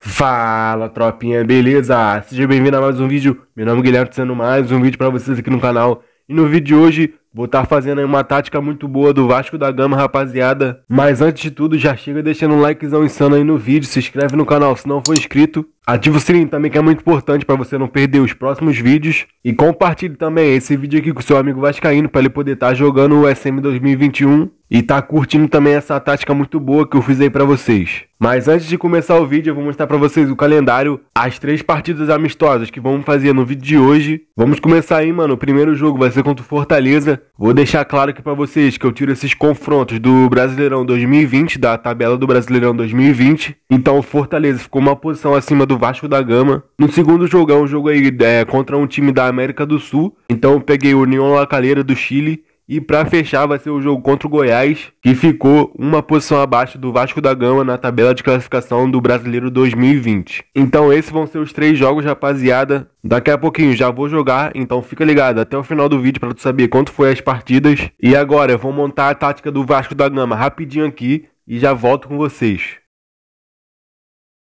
Fala tropinha, beleza? Seja bem-vindo a mais um vídeo. Meu nome é Guilherme, sendo mais um vídeo para vocês aqui no canal. E no vídeo de hoje Vou estar tá fazendo aí uma tática muito boa do Vasco da Gama, rapaziada. Mas antes de tudo, já chega deixando um likezão insano aí no vídeo, se inscreve no canal se não for inscrito. Ativa o sininho também que é muito importante para você não perder os próximos vídeos. E compartilhe também esse vídeo aqui com seu amigo Vascaíno para ele poder estar tá jogando o SM 2021 e tá curtindo também essa tática muito boa que eu fiz aí para vocês. Mas antes de começar o vídeo, eu vou mostrar para vocês o calendário, as três partidas amistosas que vamos fazer no vídeo de hoje. Vamos começar aí, mano. O primeiro jogo vai ser contra o Fortaleza. Vou deixar claro aqui para vocês que eu tiro esses confrontos do Brasileirão 2020, da tabela do Brasileirão 2020. Então o Fortaleza ficou uma posição acima do Vasco da Gama. No segundo jogo, é um jogo aí é, contra um time da América do Sul. Então eu peguei o União Lacalheira do Chile e para fechar vai ser o jogo contra o Goiás, que ficou uma posição abaixo do Vasco da Gama na tabela de classificação do Brasileiro 2020. Então esses vão ser os três jogos, rapaziada. Daqui a pouquinho já vou jogar, então fica ligado até o final do vídeo para tu saber quanto foi as partidas. E agora eu vou montar a tática do Vasco da Gama rapidinho aqui e já volto com vocês.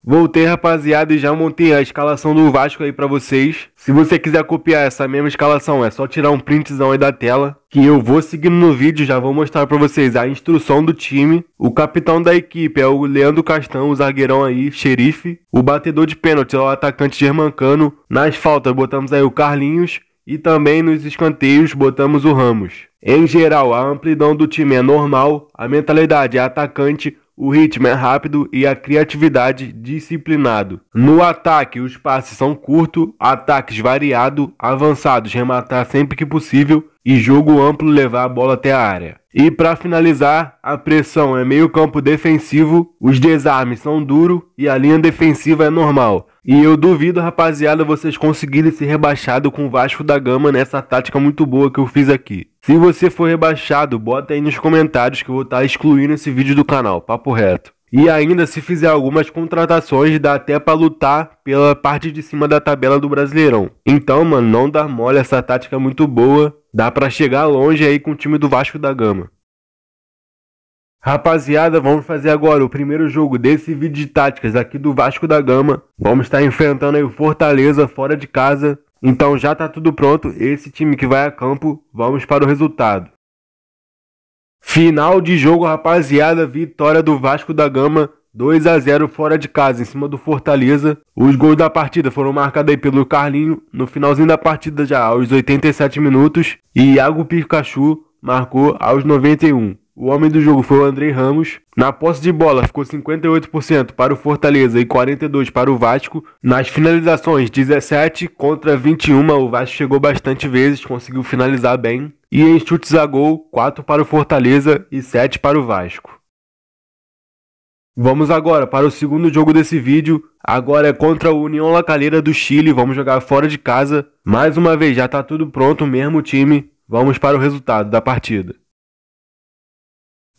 Voltei, rapaziada, e já montei a escalação do Vasco aí para vocês. Se você quiser copiar essa mesma escalação, é só tirar um printzão aí da tela, que eu vou seguindo no vídeo, já vou mostrar para vocês a instrução do time. O capitão da equipe é o Leandro Castão, o zagueirão aí, xerife. O batedor de pênalti é o atacante Germancano. Nas faltas botamos aí o Carlinhos e também nos escanteios botamos o Ramos. Em geral, a amplidão do time é normal, a mentalidade é atacante, o ritmo é rápido e a criatividade disciplinado. No ataque, os passes são curtos, ataques variados, avançados, rematar sempre que possível e jogo amplo levar a bola até a área. E para finalizar, a pressão é meio campo defensivo, os desarmes são duros e a linha defensiva é normal. E eu duvido, rapaziada, vocês conseguirem ser rebaixado com o Vasco da Gama nessa tática muito boa que eu fiz aqui. Se você for rebaixado, bota aí nos comentários que eu vou estar tá excluindo esse vídeo do canal, papo reto. E ainda, se fizer algumas contratações, dá até para lutar pela parte de cima da tabela do Brasileirão. Então, mano, não dá mole, essa tática é muito boa. Dá para chegar longe aí com o time do Vasco da Gama. Rapaziada, vamos fazer agora o primeiro jogo desse vídeo de táticas aqui do Vasco da Gama. Vamos estar enfrentando aí o Fortaleza fora de casa. Então já tá tudo pronto, esse time que vai a campo, vamos para o resultado. Final de jogo, rapaziada, vitória do Vasco da Gama, 2 a 0 fora de casa, em cima do Fortaleza. Os gols da partida foram marcados aí pelo Carlinho, no finalzinho da partida já, aos 87 minutos, e Iago Pikachu marcou aos 91. O homem do jogo foi o André Ramos. Na posse de bola ficou 58% para o Fortaleza e 42% para o Vasco. Nas finalizações, 17 contra 21. O Vasco chegou bastante vezes, conseguiu finalizar bem. E em chutes a gol, 4 para o Fortaleza e 7 para o Vasco. Vamos agora para o segundo jogo desse vídeo. Agora é contra o União Lacaleira do Chile. Vamos jogar fora de casa. Mais uma vez, já está tudo pronto, mesmo time. Vamos para o resultado da partida.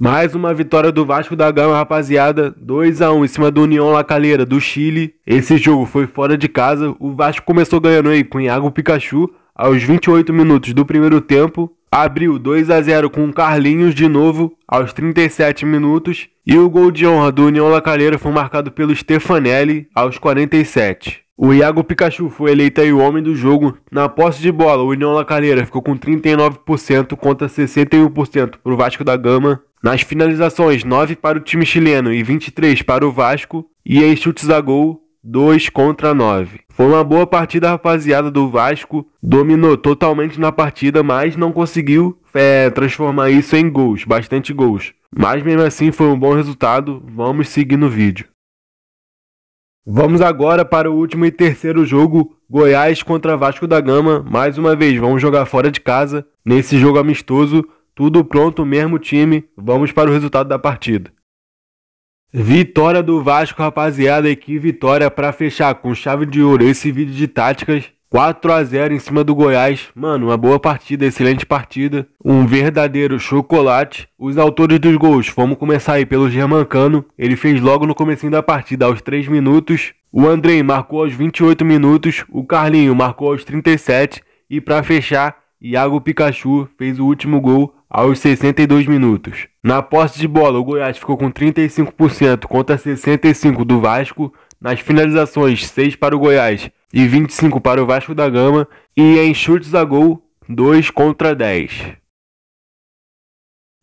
Mais uma vitória do Vasco da Gama, rapaziada. 2 a 1 em cima do União Lacaleira do Chile. Esse jogo foi fora de casa. O Vasco começou ganhando aí com Iago Pikachu aos 28 minutos do primeiro tempo. Abriu 2 a 0 com Carlinhos de novo aos 37 minutos. E o gol de honra do União Lacaleira foi marcado pelo Stefanelli aos 47. O Iago Pikachu foi eleito aí o homem do jogo. Na posse de bola, o União Lacaleira ficou com 39% contra 61% para o Vasco da Gama. Nas finalizações, 9 para o time chileno e 23 para o Vasco, e em chutes a gol, 2 contra 9. Foi uma boa partida, rapaziada do Vasco. Dominou totalmente na partida, mas não conseguiu é, transformar isso em gols, bastante gols. Mas mesmo assim foi um bom resultado. Vamos seguir no vídeo. Vamos agora para o último e terceiro jogo, Goiás contra Vasco da Gama. Mais uma vez, vamos jogar fora de casa. Nesse jogo amistoso, tudo pronto, mesmo time. Vamos para o resultado da partida. Vitória do Vasco, rapaziada, e que vitória para fechar com chave de ouro esse vídeo de táticas. 4 a 0 em cima do Goiás. Mano, uma boa partida, excelente partida. Um verdadeiro chocolate. Os autores dos gols, vamos começar aí pelo Germancano. Ele fez logo no começo da partida, aos 3 minutos. O Andrei marcou aos 28 minutos. O Carlinho marcou aos 37. E para fechar, Iago Pikachu fez o último gol aos 62 minutos. Na posse de bola, o Goiás ficou com 35% contra 65% do Vasco. Nas finalizações, 6 para o Goiás e 25 para o Vasco da Gama. E em chutes a gol, 2 contra 10.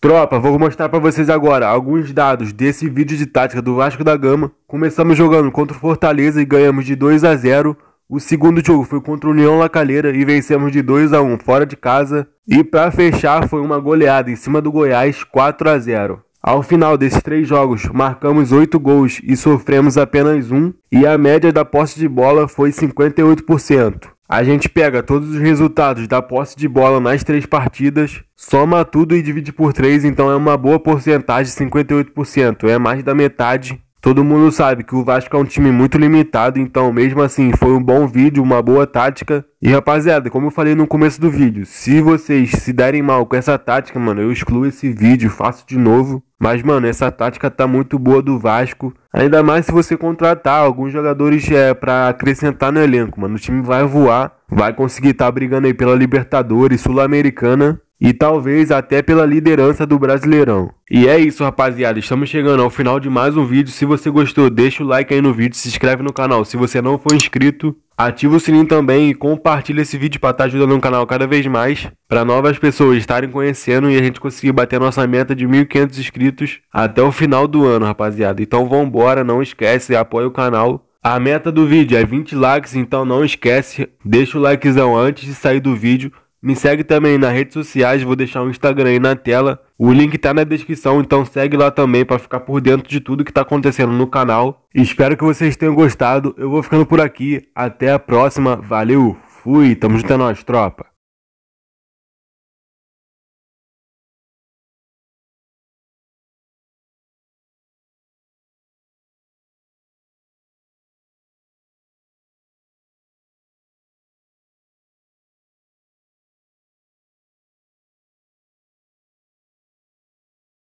Tropa, vou mostrar para vocês agora alguns dados desse vídeo de tática do Vasco da Gama. Começamos jogando contra o Fortaleza e ganhamos de 2 a 0. O segundo jogo foi contra o União Lacalheira e vencemos de 2 a 1 fora de casa. E para fechar foi uma goleada em cima do Goiás 4 a 0. Ao final desses três jogos, marcamos oito gols e sofremos apenas um, e a média da posse de bola foi 58%. A gente pega todos os resultados da posse de bola nas três partidas, soma tudo e divide por três. então é uma boa porcentagem, 58%, é mais da metade Todo mundo sabe que o Vasco é um time muito limitado, então mesmo assim foi um bom vídeo, uma boa tática. E rapaziada, como eu falei no começo do vídeo, se vocês se derem mal com essa tática, mano, eu excluo esse vídeo, faço de novo. Mas, mano, essa tática tá muito boa do Vasco. Ainda mais se você contratar alguns jogadores é, para acrescentar no elenco, mano. O time vai voar, vai conseguir estar tá brigando aí pela Libertadores, Sul-Americana e talvez até pela liderança do Brasileirão. E é isso, rapaziada. Estamos chegando ao final de mais um vídeo. Se você gostou, deixa o like aí no vídeo, se inscreve no canal. Se você não for inscrito, ativa o sininho também e compartilha esse vídeo para estar tá ajudando o canal cada vez mais, para novas pessoas estarem conhecendo e a gente conseguir bater nossa meta de 1.500 inscritos até o final do ano, rapaziada. Então vambora, não esquece, apoia o canal. A meta do vídeo é 20 likes, então não esquece, deixa o likezão antes de sair do vídeo me segue também nas redes sociais, vou deixar o Instagram aí na tela. O link tá na descrição, então segue lá também para ficar por dentro de tudo que tá acontecendo no canal. Espero que vocês tenham gostado. Eu vou ficando por aqui. Até a próxima. Valeu. Fui. Tamo junto é nós, tropa.